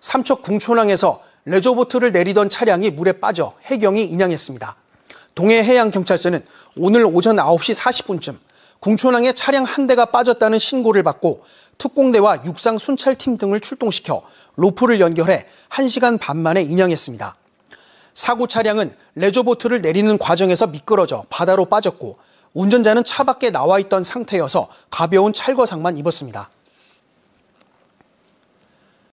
삼척 궁촌항에서 레저보트를 내리던 차량이 물에 빠져 해경이 인양했습니다. 동해해양경찰서는 오늘 오전 9시 40분쯤 궁촌항에 차량 한 대가 빠졌다는 신고를 받고 특공대와 육상 순찰팀 등을 출동시켜 로프를 연결해 1시간 반 만에 인양했습니다. 사고 차량은 레저보트를 내리는 과정에서 미끄러져 바다로 빠졌고 운전자는 차 밖에 나와 있던 상태여서 가벼운 찰거상만 입었습니다.